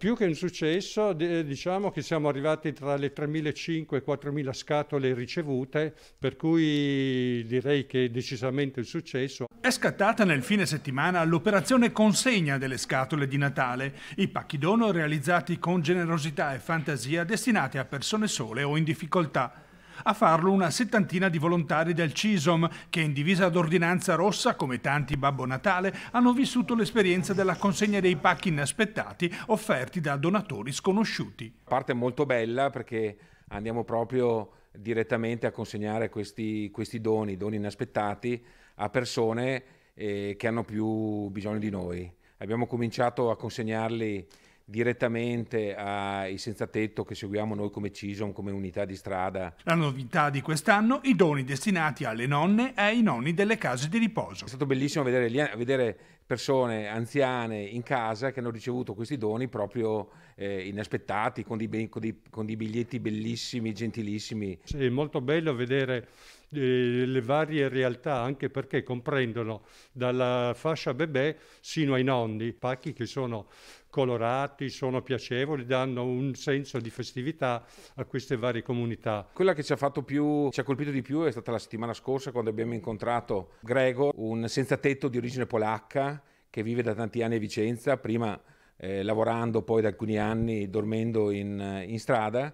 Più che un successo, eh, diciamo che siamo arrivati tra le 3.500 e 4.000 scatole ricevute, per cui direi che è decisamente un successo. È scattata nel fine settimana l'operazione consegna delle scatole di Natale, i pacchi dono realizzati con generosità e fantasia destinati a persone sole o in difficoltà. A farlo una settantina di volontari del CISOM che in divisa d'ordinanza rossa, come tanti Babbo Natale, hanno vissuto l'esperienza della consegna dei pacchi inaspettati offerti da donatori sconosciuti. La parte molto bella perché andiamo proprio direttamente a consegnare questi, questi doni, doni inaspettati, a persone eh, che hanno più bisogno di noi. Abbiamo cominciato a consegnarli direttamente ai senza tetto che seguiamo noi come CISON, come unità di strada. La novità di quest'anno, i doni destinati alle nonne e ai nonni delle case di riposo. È stato bellissimo vedere, vedere persone anziane in casa che hanno ricevuto questi doni proprio eh, inaspettati, con dei, con, dei, con dei, biglietti bellissimi, gentilissimi. Sì, è molto bello vedere eh, le varie realtà, anche perché comprendono dalla fascia bebè sino ai nonni, pacchi che sono colorati, sono piacevoli, danno un senso di festività a queste varie comunità. Quella che ci ha, più, ci ha colpito di più è stata la settimana scorsa quando abbiamo incontrato Grego, un senza tetto di origine polacca che vive da tanti anni a Vicenza, prima eh, lavorando, poi da alcuni anni dormendo in, eh, in strada,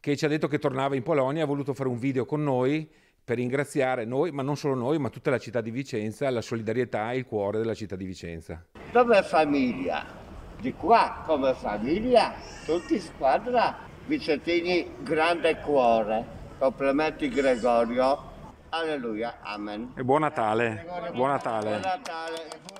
che ci ha detto che tornava in Polonia, ha voluto fare un video con noi per ringraziare noi, ma non solo noi, ma tutta la città di Vicenza, la solidarietà e il cuore della città di Vicenza. Come famiglia, di qua come famiglia, tutti squadra, Vicentini, grande cuore, complimenti Gregorio, alleluia, amen. E buon Natale, buon Natale. Buon Natale.